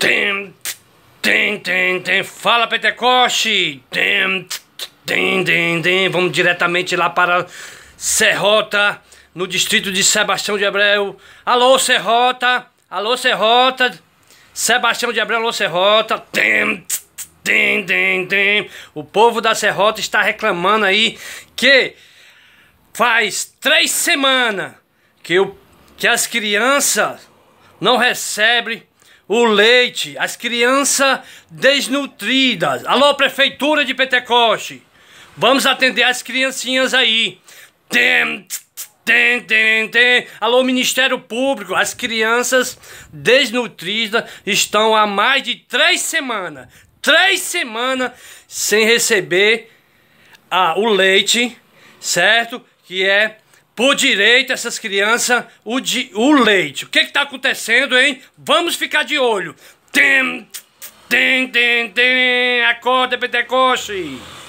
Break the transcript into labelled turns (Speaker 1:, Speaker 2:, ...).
Speaker 1: Tem, tem, tem, tem. Fala Pentecoste! Tem, tem, tem, tem. Vamos diretamente lá para Serrota, no distrito de Sebastião de Abreu. Alô, Serrota! Alô, Serrota! Sebastião de Abreu, alô, Serrota! Tem, tem, tem, tem. O povo da Serrota está reclamando aí que faz três semanas que, que as crianças não recebem o leite, as crianças desnutridas. Alô, Prefeitura de Pentecoste, vamos atender as criancinhas aí. Tem, tem, tem, tem. Alô, Ministério Público, as crianças desnutridas estão há mais de três semanas, três semanas sem receber ah, o leite, certo? Que é por direito essas crianças o, de, o leite. O que está acontecendo, hein? Vamos ficar de olho. Tem, tem, tem, tem. Acorda, Pentecoste.